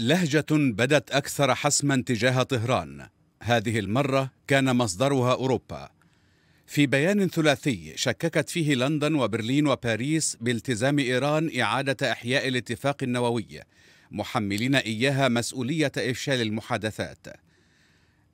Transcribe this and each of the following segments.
لهجة بدت أكثر حسما تجاه طهران هذه المرة كان مصدرها أوروبا في بيان ثلاثي شككت فيه لندن وبرلين وباريس بالتزام إيران إعادة إحياء الاتفاق النووي محملين إياها مسؤولية إفشال المحادثات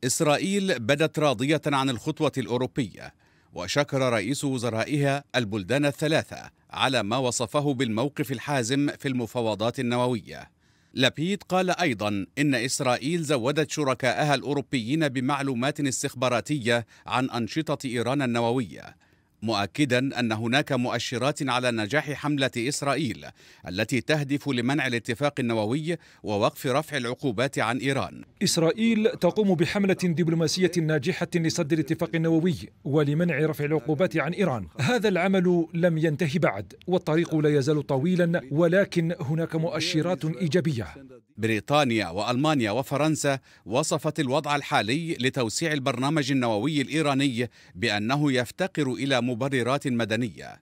إسرائيل بدت راضية عن الخطوة الأوروبية وشكر رئيس وزرائها البلدان الثلاثة على ما وصفه بالموقف الحازم في المفاوضات النوويه لابيد قال أيضا إن إسرائيل زودت شركائها الأوروبيين بمعلومات استخباراتية عن أنشطة إيران النووية مؤكدا ان هناك مؤشرات على نجاح حمله اسرائيل التي تهدف لمنع الاتفاق النووي ووقف رفع العقوبات عن ايران. اسرائيل تقوم بحمله دبلوماسيه ناجحه لسد الاتفاق النووي ولمنع رفع العقوبات عن ايران. هذا العمل لم ينتهي بعد والطريق لا يزال طويلا ولكن هناك مؤشرات ايجابيه. بريطانيا والمانيا وفرنسا وصفت الوضع الحالي لتوسيع البرنامج النووي الايراني بانه يفتقر الى مبررات مدنيه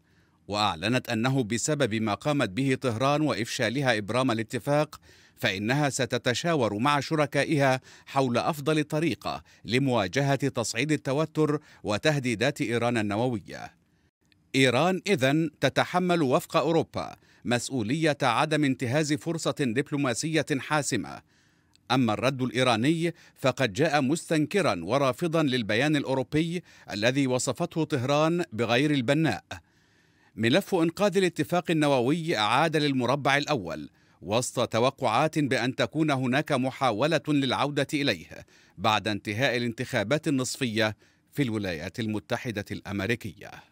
واعلنت انه بسبب ما قامت به طهران وافشالها ابرام الاتفاق فانها ستتشاور مع شركائها حول افضل طريقه لمواجهه تصعيد التوتر وتهديدات ايران النوويه ايران اذن تتحمل وفق اوروبا مسؤولية عدم انتهاز فرصة دبلوماسية حاسمة أما الرد الإيراني فقد جاء مستنكرا ورافضا للبيان الأوروبي الذي وصفته طهران بغير البناء ملف إنقاذ الاتفاق النووي عاد للمربع الأول وسط توقعات بأن تكون هناك محاولة للعودة إليه بعد انتهاء الانتخابات النصفية في الولايات المتحدة الأمريكية